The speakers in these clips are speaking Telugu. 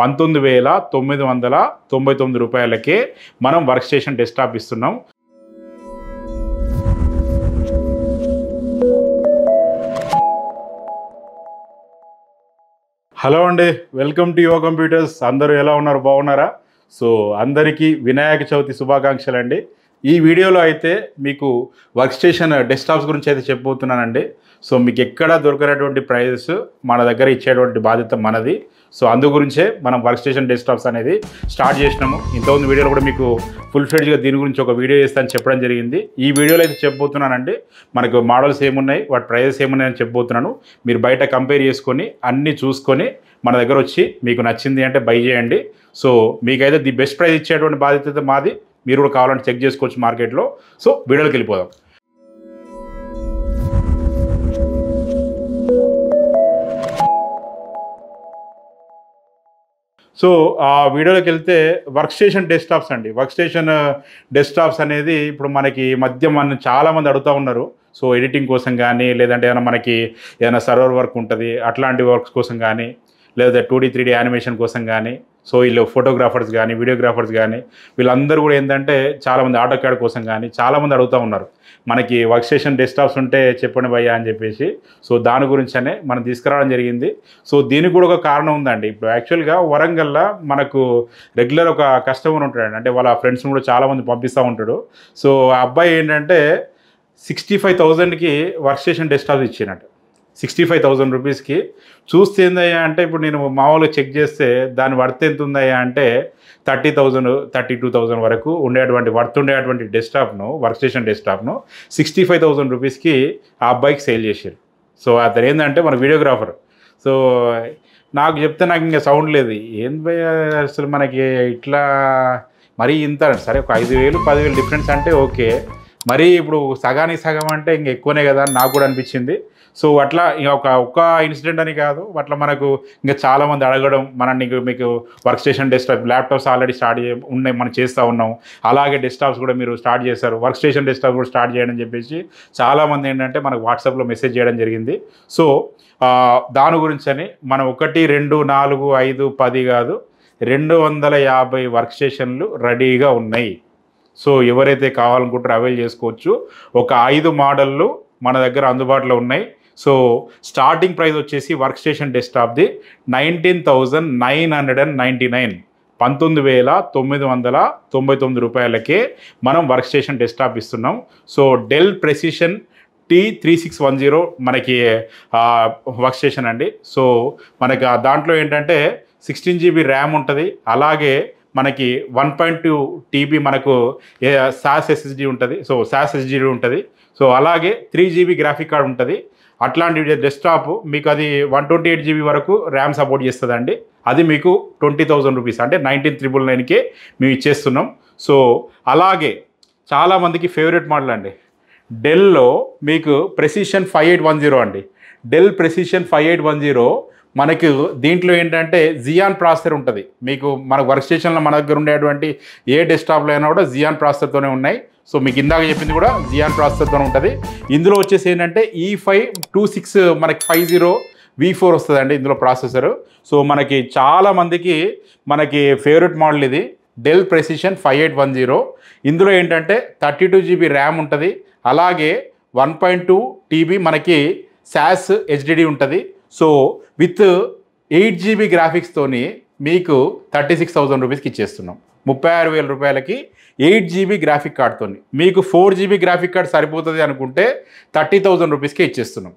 పంతొమ్మిది వేల తొమ్మిది వందల తొంభై తొమ్మిది రూపాయలకే మనం వర్క్ స్టేషన్ డెస్క్టాప్ ఇస్తున్నాం హలో అండి వెల్కమ్ టు యువ కంప్యూటర్స్ అందరూ ఎలా ఉన్నారు బాగున్నారా సో అందరికీ వినాయక చవితి శుభాకాంక్షలు అండి ఈ వీడియోలో అయితే మీకు వర్క్ స్టేషన్ డెస్క్టాప్స్ గురించి అయితే చెప్పబోతున్నానండి సో మీకు ఎక్కడ దొరకనటువంటి ప్రైజెస్ మన దగ్గర ఇచ్చేటువంటి బాధ్యత మనది సో అందు గురించే మనం వర్క్ స్టేషన్ డెస్క్టాప్స్ అనేది స్టార్ట్ చేసినాము ఇంతకుముందు వీడియోలో కూడా మీకు ఫుల్ ఫ్లెడ్జ్గా దీని గురించి ఒక వీడియో చేస్తానని చెప్పడం జరిగింది ఈ వీడియోలో అయితే చెప్పబోతున్నానండి మనకు మోడల్స్ ఏమున్నాయి వాటి ప్రైజెస్ ఏమున్నాయని చెప్పబోతున్నాను మీరు బయట కంపేర్ చేసుకొని అన్నీ చూసుకొని మన దగ్గర వచ్చి మీకు నచ్చింది అంటే బై చేయండి సో మీకైతే ది బెస్ట్ ప్రైస్ ఇచ్చేటువంటి బాధ్యత మాది మీరు కూడా కావాలంటే చెక్ చేసుకోవచ్చు మార్కెట్లో సో వీడియోకి వెళ్ళిపోదాం సో ఆ వీడియోలోకి వెళ్తే వర్క్ స్టేషన్ డెస్క్టాప్స్ అండి వర్క్ స్టేషన్ డెస్క్టాప్స్ అనేది ఇప్పుడు మనకి మధ్య మనం చాలామంది అడుగుతూ ఉన్నారు సో ఎడిటింగ్ కోసం కానీ లేదంటే ఏమైనా మనకి ఏదైనా సర్వర్ వర్క్ ఉంటుంది అట్లాంటి వర్క్స్ కోసం కానీ లేదా two D three D animation కోసం కానీ సో వీళ్ళు ఫోటోగ్రాఫర్స్ కానీ వీడియోగ్రాఫర్స్ కానీ వీళ్ళందరూ కూడా ఏంటంటే చాలామంది ఆటో క్యాడ్ కోసం కానీ చాలామంది అడుగుతూ ఉన్నారు మనకి వర్క్ స్టేషన్ డెస్క్టాప్స్ ఉంటే చెప్పండి భయ్యా అని చెప్పేసి సో దాని గురించనే మనం తీసుకురావడం జరిగింది సో దీనికి కూడా ఒక కారణం ఉందండి ఇప్పుడు యాక్చువల్గా వరంగల్లా మనకు రెగ్యులర్ ఒక కస్టమర్ ఉంటాడు అంటే వాళ్ళ ఫ్రెండ్స్ని కూడా చాలామంది పంపిస్తూ ఉంటాడు సో ఆ అబ్బాయి ఏంటంటే సిక్స్టీ ఫైవ్ థౌజండ్కి వర్క్ స్టేషన్ డెస్క్టాప్స్ ఇచ్చినట్టు సిక్స్టీ ఫైవ్ థౌజండ్ రూపీస్కి చూస్తే ఏందయ్యా అంటే ఇప్పుడు నేను మామూలుగా చెక్ చేస్తే దాని వర్త్ ఎంత ఉందయ్యా అంటే thirty thousand thirty two thousand వరకు ఉండేటువంటి వర్త్ ఉండేటువంటి డెస్క్టాప్ను వర్క్ స్టేషన్ డెస్క్టాప్ను సిక్స్టీ ఫైవ్ థౌజండ్ రూపీస్కి ఆ బైక్ సేల్ చేశారు సో అతను ఏంటంటే మన వీడియోగ్రాఫర్ సో నాకు చెప్తే నాకు ఇంకా సౌండ్ లేదు ఏం అసలు మనకి ఇట్లా మరీ ఇంత సరే ఒక ఐదు వేలు పదివేలు డిఫరెన్స్ అంటే ఓకే మరీ ఇప్పుడు సగానికి సగం అంటే ఇంక ఎక్కువనే కదా నాకు కూడా అనిపించింది సో అట్లా ఒక ఒక్క ఇన్సిడెంట్ అని కాదు అట్లా మనకు ఇంకా చాలామంది అడగడం మనల్ని నీకు మీకు work station desktop laptops already start చే ఉన్నాయి మనం చేస్తూ ఉన్నాం అలాగే డెస్టాప్స్ కూడా మీరు స్టార్ట్ చేశారు వర్క్ స్టేషన్ డెస్క్టాప్ కూడా స్టార్ట్ చేయడం చెప్పేసి చాలామంది ఏంటంటే మనకు వాట్సాప్లో మెసేజ్ చేయడం జరిగింది సో దాని గురించి అని మనం ఒకటి రెండు నాలుగు ఐదు పది కాదు రెండు వందల యాభై వర్క్ స్టేషన్లు రెడీగా ఉన్నాయి సో ఎవరైతే కావాలనుకుంటారో అవైల్ చేసుకోవచ్చు ఒక ఐదు మోడళ్ళు మన దగ్గర అందుబాటులో ఉన్నాయి సో స్టార్టింగ్ ప్రైస్ వచ్చేసి వర్క్ స్టేషన్ డెస్క్టాప్ది nineteen thousand nine hundred and ninety nine పంతొమ్మిది వేల తొమ్మిది వందల తొంభై తొమ్మిది రూపాయలకే మనం వర్క్ స్టేషన్ డెస్క్టాప్ ఇస్తున్నాం so Dell precision T three six one zero మనకి వర్క్ స్టేషన్ అండి సో మనకి దాంట్లో ఏంటంటే సిక్స్టీన్ జీబీ ర్యామ్ ఉంటుంది అలాగే మనకి వన్ పాయింట్ టూ టీబీ మనకు సాస్ ఎస్ఎస్డి ఉంటుంది సో సాస్ ఎస్ఎస్డి ఉంటుంది సో అలాగే త్రీ జీబీ గ్రాఫిక్ కార్డ్ ఉంటుంది అట్లాంటి డెస్క్టాప్ మీకు అది వన్ ట్వంటీ ఎయిట్ జీబీ వరకు ర్యామ్ సపోర్ట్ చేస్తుందండి అది మీకు ట్వంటీ థౌజండ్ రూపీస్ అంటే నైన్టీన్ త్రిబుల్ నైన్కే మేము ఇచ్చేస్తున్నాం సో అలాగే చాలామందికి ఫేవరెట్ మోడల్ అండి డెల్లో మీకు Precision five eight one zero అండి Dell precision five eight one zero మనకు దీంట్లో ఏంటంటే జియాన్ ప్రాసెసర్ ఉంటుంది మీకు మన వర్క్ స్టేషన్లో మన దగ్గర ఉండేటువంటి ఏ డెస్క్టాప్లో అయినా కూడా జియాన్ ప్రాసెసర్తోనే ఉన్నాయి సో మీకు ఇందాక చెప్పింది కూడా జియాన్ ప్రాసెసర్తో ఉంటుంది ఇందులో వచ్చేసి ఏంటంటే ఈ ఫైవ్ టూ సిక్స్ మనకి ఫైవ్ జీరో వీ ఫోర్ వస్తుందండి ఇందులో ప్రాసెసర్ సో మనకి చాలామందికి మనకి ఫేవరెట్ మోడల్ ఇది Dell precision five eight one zero ఇందులో ఏంటంటే థర్టీ టూ జీబీ ర్యామ్ ఉంటుంది అలాగే వన్ పాయింట్ టూ టీబీ మనకి శాస్ హెచ్డిడి ఉంటుంది సో విత్ ఎయిట్ జీబీ గ్రాఫిక్స్తోని మీకు థర్టీ సిక్స్ థౌజండ్ రూపీస్కి ఇచ్చేస్తున్నాం ముప్పై ఆరు వేల రూపాయలకి ఎయిట్ జీబీ గ్రాఫిక్ కార్డ్తో మీకు ఫోర్ జీబీ గ్రాఫిక్ కార్డ్ సరిపోతుంది అనుకుంటే థర్టీ థౌజండ్ రూపీస్కి ఇచ్చేస్తున్నాం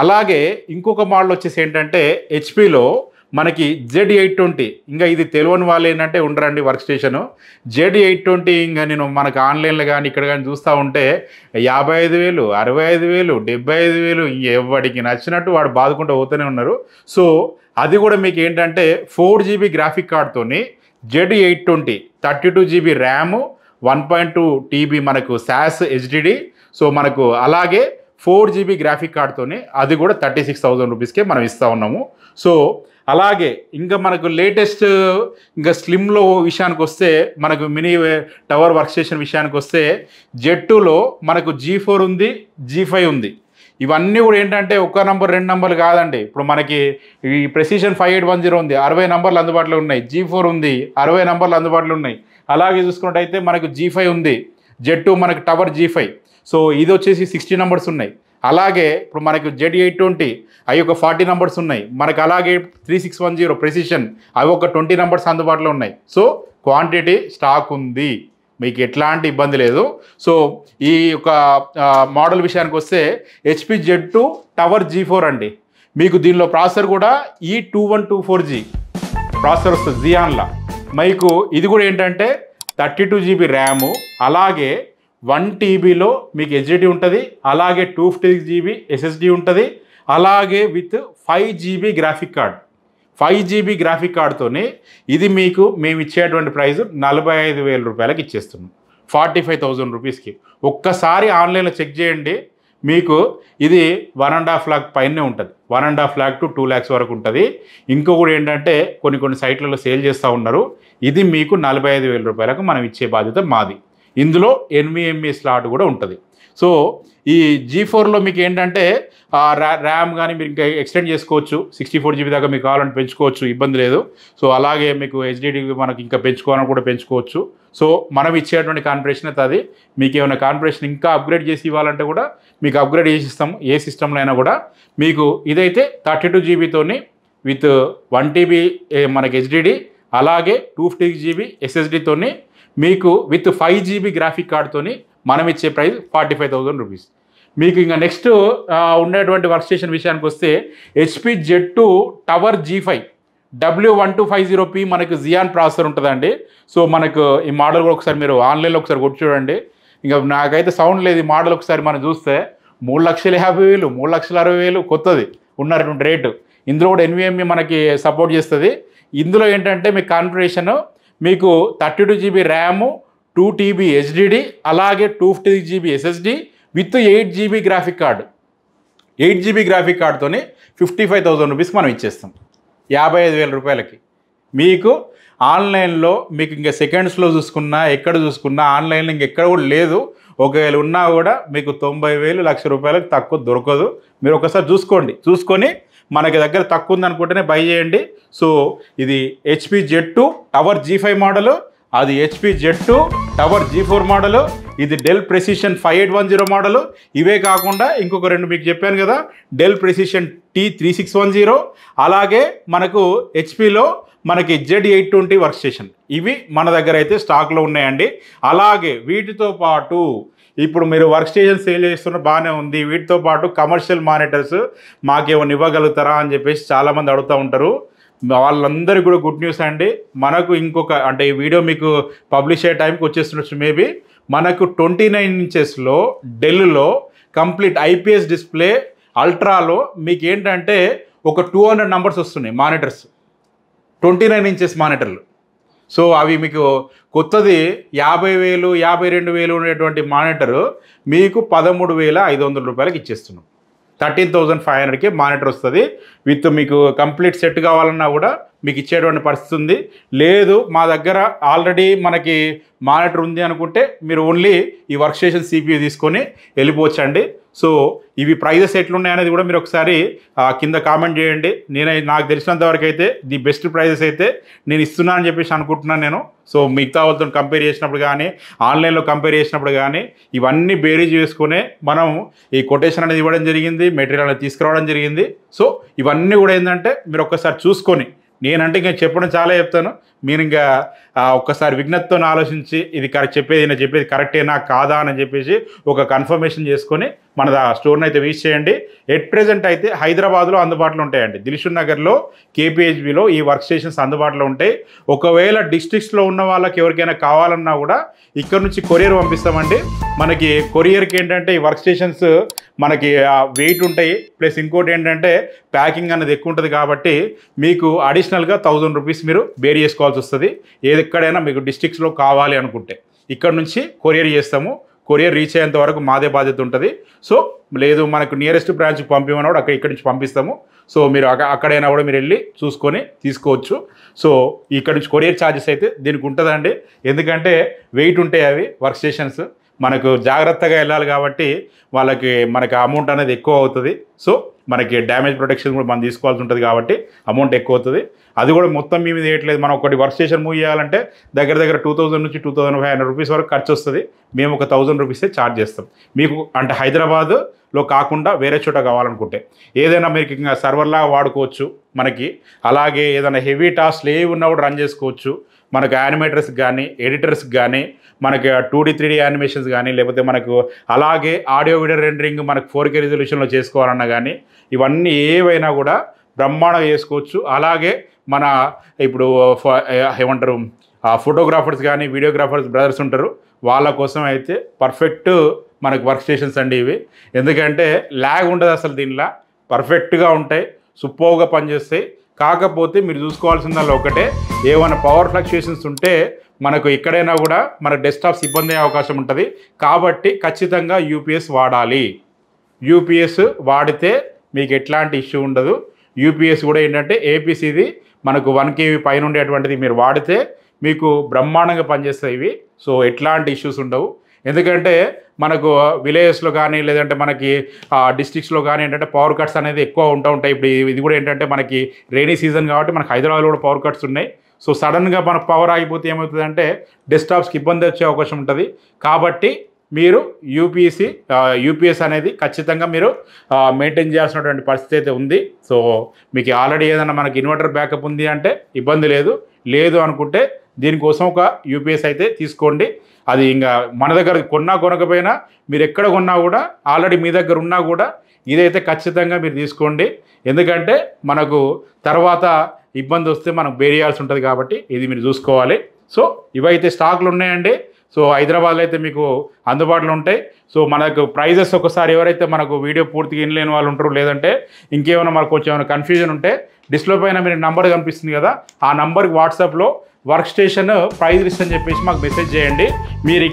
అలాగే ఇంకొక మోడల్ వచ్చేసి ఏంటంటే హెచ్పిలో మనకి జెడ్ ఎయిట్ ట్వంటీ ఇంకా ఇది తెలియని వాళ్ళు ఏంటంటే ఉండరండి workstation Z eight twenty ఇంకా నేను మనకు ఆన్లైన్లో కానీ ఇక్కడ కానీ చూస్తూ ఉంటే యాభై ఐదు వేలు అరవై ఐదు వేలు డెబ్బై ఐదు వేలు ఎవడికి నచ్చినట్టు వాడు బాదుకుంటూ పోతూనే ఉన్నారు సో అది కూడా మీకు ఏంటంటే ఫోర్ జీబీ గ్రాఫిక్ కార్డ్తోని Z eight twenty thirty two GB RAM one point two TB మనకు శాస్ హెచ్డిడి సో మనకు అలాగే ఫోర్ జీబీ గ్రాఫిక్ కార్డ్తోనే అది కూడా థర్టీ సిక్స్ థౌజండ్ రూపీస్కే మనం ఇస్తూ ఉన్నాము సో అలాగే ఇంకా మనకు లేటెస్ట్ ఇంకా స్లిమ్లో విషయానికి వస్తే మనకు మినీ టవర్ వర్క్ స్టేషన్ విషయానికి వస్తే జెట్టులో మనకు జీ ఫోర్ ఉంది జీ ఫైవ్ ఉంది ఇవన్నీ కూడా ఏంటంటే ఒక్క నంబర్ రెండు నంబర్లు కాదండి ఇప్పుడు మనకి ఈ Precision five eight one zero ఉంది అరవై నంబర్లు అందుబాటులో ఉన్నాయి జీ ఫోర్ ఉంది అరవై నంబర్లు అందుబాటులో ఉన్నాయి అలాగే చూసుకున్నట్టయితే మనకు జీ ఫైవ్ ఉంది జెడ్ టూ మనకు టవర్ జీ ఫైవ్ సో ఇది వచ్చేసి సిక్స్టీ నంబర్స్ ఉన్నాయి అలాగే ఇప్పుడు మనకు జెడ్ ఎయిట్ ట్వంటీ అవి ఒక ఫార్టీ నంబర్స్ ఉన్నాయి మనకు అలాగే three six one zero precision అవి ఒక ట్వంటీ నంబర్స్ అందుబాటులో ఉన్నాయి సో క్వాంటిటీ స్టాక్ ఉంది మీకు ఎట్లాంటి ఇబ్బంది లేదు సో ఈ యొక్క మోడల్ విషయానికి వస్తే HP Z two tower G four అండి మీకు దీనిలో ప్రాసెసర్ కూడా E two one two four G processor వస్తుంది జియాన్లా మీకు ఇది కూడా ఏంటంటే థర్టీ టూ జీబీ ర్యాము అలాగే వన్ టీబీలో మీకు హెచ్డి ఉంటుంది అలాగే టూ ఫిఫ్టీ జీబీ ఎస్ఎస్డి ఉంటుంది అలాగే with five GB graphic card five GB graphic కార్డుతోనే ఇది మీకు మేము ఇచ్చేటువంటి ప్రైస్ నలభై ఐదు వేల రూపాయలకి ఇచ్చేస్తున్నాం ఫార్టీ ఫైవ్ థౌజండ్ రూపీస్కి ఒక్కసారి ఆన్లైన్లో చెక్ చేయండి మీకు ఇది వన్ అండ్ హాఫ్ ల్యాక్ పైనే ఉంటుంది one and half lakh to two lakhs వరకు ఉంటుంది ఇంకొకటి ఏంటంటే కొన్ని కొన్ని సైట్లలో సేల్ చేస్తూ ఉన్నారు ఇది మీకు నలభై ఐదు వేల రూపాయలకు మనం ఇచ్చే బాధ్యత మాది ఇందులో ఎన్విఎంఈ స్లాట్ కూడా ఉంటుంది సో ఈ జీ ఫోర్లో మీకు ఏంటంటే ర్యామ్ కానీ మీరు ఇంకా ఎక్స్టెండ్ చేసుకోవచ్చు సిక్స్టీ ఫోర్ జీబీ దాకా మీకు కావాలని పెంచుకోవచ్చు ఇబ్బంది లేదు సో అలాగే మీకు హెచ్డిడి మనకి ఇంకా పెంచుకోవాలని కూడా పెంచుకోవచ్చు సో మనం ఇచ్చేటువంటి కాన్ఫరేషన్ అయితే అది మీకు ఏమైనా కాన్ఫరేషన్ ఇంకా అప్గ్రేడ్ చేసి ఇవ్వాలంటే కూడా మీకు అప్గ్రేడ్ చేసి ఇస్తాము ఏ సిస్టంలో అయినా కూడా మీకు ఇదైతే థర్టీ టూ జీబీతోని విత్ వన్ టీబీ మనకి హెచ్డిడి అలాగే టూ ఫిఫ్టీ జీబీ ఎస్ఎస్డితోని మీకు విత్ ఫైవ్ జీబీ గ్రాఫిక్ కార్డ్తోని మనం ఇచ్చే price forty five thousand rupees మీకు ఇంకా నెక్స్ట్ ఉండేటువంటి వర్క్ స్టేషన్ విషయానికి వస్తే HP Z two tower G five W one two five zero P మనకు జియాన్ ప్రాసెసర్ ఉంటుందండి సో మనకు ఈ మోడల్ కూడా ఒకసారి మీరు ఆన్లైన్లో ఒకసారి కొట్టి చూడండి ఇంకా నాకైతే సౌండ్ లేదు ఈ మోడల్ ఒకసారి మనం చూస్తే మూడు లక్షల యాభై వేలు మూడు లక్షల అరవై వేలు కొత్తది ఉన్నటువంటి రేటు ఇందులో కూడా ఎన్విఎంఈ e మనకి సపోర్ట్ చేస్తుంది ఇందులో ఏంటంటే మీ కాన్ఫిగరేషన్ మీకు thirty two GB RAM two TB HDD అలాగే two fifty GB SSD with eight GB graphic card eight GB graphic కార్డుతోని ఫిఫ్టీ ఫైవ్ థౌజండ్ రూపీస్కి మనం ఇచ్చేస్తాం యాభై ఐదు వేల రూపాయలకి మీకు ఆన్లైన్లో మీకు ఇంకా సెకండ్స్లో చూసుకున్నా ఎక్కడ చూసుకున్నా ఆన్లైన్లో ఇంకెక్కడ కూడా లేదు ఒకవేళ ఉన్నా కూడా మీకు తొంభై వేలు లక్ష రూపాయలకు తక్కువ దొరకదు మీరు ఒకసారి చూసుకోండి చూసుకొని మనకి దగ్గర తక్కువ ఉందనుకుంటేనే బై చేయండి సో ఇది HP Z two tower G five model అది HP Z two tower G four model ఇది Dell precision five eight one zero model ఇవే కాకుండా ఇంకొక రెండు మీకు చెప్పాను కదా Dell precision T three six one zero అలాగే మనకు హెచ్పిలో మనకి Z eight twenty work station ఇవి మన దగ్గర అయితే స్టాక్లో ఉన్నాయండి అలాగే వీటితో పాటు ఇప్పుడు మీరు వర్క్ స్టేషన్ సేల్ చేస్తున్న బాగానే ఉంది వీటితో పాటు కమర్షియల్ మానిటర్స్ మాకేమో ఇవ్వగలుగుతారా అని చెప్పేసి చాలామంది అడుగుతూ ఉంటారు వాళ్ళందరికీ కూడా గుడ్ న్యూస్ అండి మనకు ఇంకొక అంటే ఈ వీడియో మీకు పబ్లిష్ అయ్యే టైంకి వచ్చేస్తుండొచ్చు మేబీ మనకు ట్వంటీ నైన్ ఇంచెస్లో డెల్లో కంప్లీట్ ఐపీఎస్ డిస్ప్లే అల్ట్రాలో మీకు ఏంటంటే ఒక టూ హండ్రెడ్ నంబర్స్ వస్తున్నాయి మానిటర్స్ ట్వంటీ నైన్ ఇంచెస్ మానిటర్లు సో అవి మీకు కొత్తది యాభై వేలు యాభై రెండు వేలు ఉండేటువంటి మానిటరు మీకు పదమూడు వేల ఐదు వందల రూపాయలకి ఇచ్చేస్తున్నాం థర్టీన్ థౌజండ్ ఫైవ్ హండ్రెడ్కి మానిటర్ వస్తుంది విత్ మీకు కంప్లీట్ సెట్ కావాలన్నా కూడా మీకు ఇచ్చేటువంటి పరిస్థితి ఉంది లేదు మా దగ్గర ఆల్రెడీ మనకి మానిటర్ ఉంది అనుకుంటే మీరు ఓన్లీ ఈ వర్క్ స్టేషన్ సిపియూ తీసుకొని వెళ్ళిపోవచ్చండి సో ఇవి ప్రైజెస్ ఎట్లున్నాయనేది కూడా మీరు ఒకసారి కింద కామెంట్ చేయండి నేను నాకు తెలిసినంత వరకు అయితే ది బెస్ట్ ప్రైజెస్ అయితే నేను ఇస్తున్నా అని చెప్పేసి అనుకుంటున్నాను నేను సో మిగతా వాళ్ళతో కంపేర్ చేసినప్పుడు కానీ ఆన్లైన్లో కంపేర్ చేసినప్పుడు కానీ ఇవన్నీ బేరీజ్ చేసుకుని మనం ఈ కొటేషన్ అనేది ఇవ్వడం జరిగింది మెటీరియల్ అనేది తీసుకురావడం జరిగింది సో ఇవన్నీ కూడా ఏంటంటే మీరు ఒక్కసారి చూసుకొని నేనంటే ఇంకా చెప్పడం చాలా చెప్తాను మీరు ఇంకా ఒక్కసారి విజ్ఞతతో ఆలోచించి ఇది కరెక్ట్ చెప్పేది నేను చెప్పేది కరెక్టేనా కాదా అని చెప్పేసి ఒక కన్ఫర్మేషన్ చేసుకొని మన స్టోర్ని అయితే విజిట్ చేయండి ఎట్ ప్రజెంట్ అయితే హైదరాబాద్లో అందుబాటులో ఉంటాయండి దిల్షుక్ నగర్లో కేపీహెచ్బిలో ఈ వర్క్ స్టేషన్స్ అందుబాటులో ఉంటాయి ఒకవేళ డిస్ట్రిక్ట్స్లో ఉన్న వాళ్ళకి ఎవరికైనా కావాలన్నా కూడా ఇక్కడ నుంచి కొరియర్ పంపిస్తామండి మనకి కొరియర్కి ఏంటంటే ఈ వర్క్ స్టేషన్స్ మనకి వెయిట్ ఉంటాయి ప్లస్ ఇంకోటి ఏంటంటే ప్యాకింగ్ అనేది ఎక్కువ ఉంటుంది కాబట్టి మీకు అడిషనల్గా థౌజండ్ రూపీస్ మీరు బేర్ చేసుకోవాల్సి వస్తుంది ఏది ఎక్కడైనా మీకు డిస్ట్రిక్ట్స్లో కావాలి అనుకుంటే ఇక్కడ నుంచి కొరియర్ చేస్తాము కొరియర్ రీచ్ అయ్యేంత వరకు మాదే బాధ్యత ఉంటుంది సో లేదు మనకు నియరెస్ట్ బ్రాంచ్కి పంపిమని కూడా అక్కడ ఇక్కడి నుంచి పంపిస్తాము సో మీరు అక్కడైనా కూడా మీరు వెళ్ళి చూసుకొని తీసుకోవచ్చు సో ఇక్కడ నుంచి కొరియర్ ఛార్జెస్ అయితే దీనికి ఉంటుందండి ఎందుకంటే వెయిట్ ఉంటాయి అవి వర్క్ స్టేషన్స్ మనకు జాగ్రత్తగా వెళ్ళాలి కాబట్టి వాళ్ళకి మనకి అమౌంట్ అనేది ఎక్కువ అవుతుంది సో మనకి డ్యామేజ్ ప్రొటెక్షన్ కూడా మనం తీసుకోవాల్సి ఉంటుంది కాబట్టి అమౌంట్ ఎక్కువ అవుతుంది అది కూడా మొత్తం మీ మీద వేయట్లేదు మనం ఒకటి వర్క్ స్టేషన్ మూవ్ చేయాలంటే దగ్గర దగ్గర టూ థౌసండ్ నుంచి two thousand five hundred rupees వరకు ఖర్చు వస్తుంది మేము ఒక థౌసండ్ రూపీసే ఛార్జ్ చేస్తాం మీకు అంటే హైదరాబాద్లో కాకుండా వేరే చోట కావాలనుకుంటే ఏదైనా మీరు ఇంకా సర్వర్లాగా వాడుకోవచ్చు మనకి అలాగే ఏదైనా హెవీ టాస్క్లు ఏవి ఉన్నా కూడా రన్ చేసుకోవచ్చు మనకు యానిమేటర్స్ కానీ ఎడిటర్స్ కానీ మనకి two D three D animations కానీ లేకపోతే మనకు అలాగే ఆడియో వీడియో రెండరింగ్ మనకు ఫోర్ కే రిజల్యూషన్లో చేసుకోవాలన్నా కానీ ఇవన్నీ ఏవైనా కూడా బ్రహ్మాండం చేసుకోవచ్చు అలాగే మన ఇప్పుడు ఏమంటారు ఫోటోగ్రాఫర్స్ కానీ వీడియోగ్రాఫర్స్ బ్రదర్స్ ఉంటారు వాళ్ళ కోసం అయితే పర్ఫెక్ట్ మనకు వర్క్ స్టేషన్స్ అండి ఇవి ఎందుకంటే ల్యాగ్ ఉండదు అసలు దీనిలో పర్ఫెక్ట్గా ఉంటాయి సుపోగా పనిచేస్తాయి కాకపోతే మీరు చూసుకోవాల్సిందల్లా ఒకటే ఏమైనా పవర్ ఫ్లక్చుయేషన్స్ ఉంటే మనకు ఎక్కడైనా కూడా మన డెస్క్టాప్స్ ఇబ్బంది అయ్యే అవకాశం ఉంటుంది కాబట్టి ఖచ్చితంగా యూపీఎస్ వాడాలి యూపీఎస్ వాడితే మీకు ఎట్లాంటి ఇష్యూ ఉండదు యూపీఎస్ కూడా ఏంటంటే ఏపీసీది మనకు వన్ కేవీ పైన ఉండేటువంటిది మీరు వాడితే మీకు బ్రహ్మాండంగా పనిచేస్తాయి ఇవి సో ఎట్లాంటి ఇష్యూస్ ఉండవు ఎందుకంటే మనకు విలేజెస్లో కానీ లేదంటే మనకి డిస్ట్రిక్ట్స్లో కానీ ఏంటంటే పవర్ కట్స్ అనేది ఎక్కువ ఉంటూ ఉంటాయి ఇప్పుడు ఇది కూడా ఏంటంటే మనకి రైనీ సీజన్ కాబట్టి మనకి హైదరాబాద్లో కూడా పవర్ కట్స్ ఉన్నాయి సో సడన్గా మన పవర్ ఆగిపోతే ఏమవుతుందంటే డెస్క్టాప్స్కి ఇబ్బంది వచ్చే అవకాశం ఉంటుంది కాబట్టి మీరు యూపీఎస్సి యూపీఎస్ అనేది ఖచ్చితంగా మీరు మెయింటైన్ చేయాల్సినటువంటి పరిస్థితి అయితే ఉంది సో మీకు ఆల్రెడీ ఏదైనా మనకి ఇన్వర్టర్ బ్యాకప్ ఉంది అంటే ఇబ్బంది లేదు లేదు అనుకుంటే దీనికోసం ఒక యూపీఎస్ అయితే తీసుకోండి అది ఇంకా మన దగ్గర కొన్నా కొనకపోయినా మీరు ఎక్కడ కొన్నా కూడా ఆల్రెడీ మీ దగ్గర ఉన్నా కూడా ఇదైతే ఖచ్చితంగా మీరు తీసుకోండి ఎందుకంటే మనకు తర్వాత ఇబ్బంది వస్తే మనం బేరియాల్సి ఉంటుంది కాబట్టి ఇది మీరు చూసుకోవాలి సో ఇవైతే స్టాక్లు ఉన్నాయండి సో హైదరాబాద్లో అయితే మీకు అందుబాటులో ఉంటాయి సో మనకు ప్రైజెస్ ఒకసారి ఎవరైతే మనకు వీడియో పూర్తిగా ఇన్లేని వాళ్ళు ఉంటారు లేదంటే ఇంకేమైనా మనకు కొంచెం ఏమైనా కన్ఫ్యూజన్ ఉంటే డిస్ప్లే పైన మీరు నంబర్ కనిపిస్తుంది కదా ఆ నంబర్కి వాట్సాప్లో వర్క్ స్టేషన్ ప్రైజ్ లిస్ట్ అని చెప్పేసి మాకు మెసేజ్ చేయండి మీరు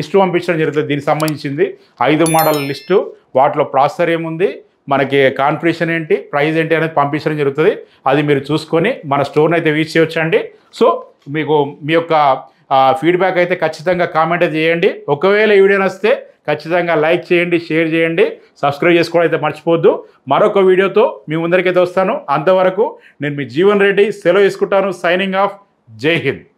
లిస్టు పంపించడం జరుగుతుంది దీనికి సంబంధించింది ఐదు మోడల్ లిస్టు వాటిలో ప్రాసెసర్ ఏముంది మనకి కాన్ఫిగరేషన్ ఏంటి ప్రైజ్ ఏంటి అనేది పంపించడం జరుగుతుంది అది మీరు చూసుకొని మన స్టోర్ని అయితే వీచి చేయొచ్చండి సో మీకు మీ యొక్క ఫీడ్బ్యాక్ అయితే ఖచ్చితంగా కామెంట్ చేయండి ఒకవేళ వీడియో నస్తే ఖచ్చితంగా లైక్ చేయండి షేర్ చేయండి సబ్స్క్రైబ్ చేసుకోవడం అయితే మర్చిపోద్దు మరొక వీడియోతో మీ ముందరికైతే వస్తాను అంతవరకు నేను మీ జీవన్ రెడ్డి సెలవు తీసుకుంటాను సైనింగ్ ఆఫ్ जय हिंद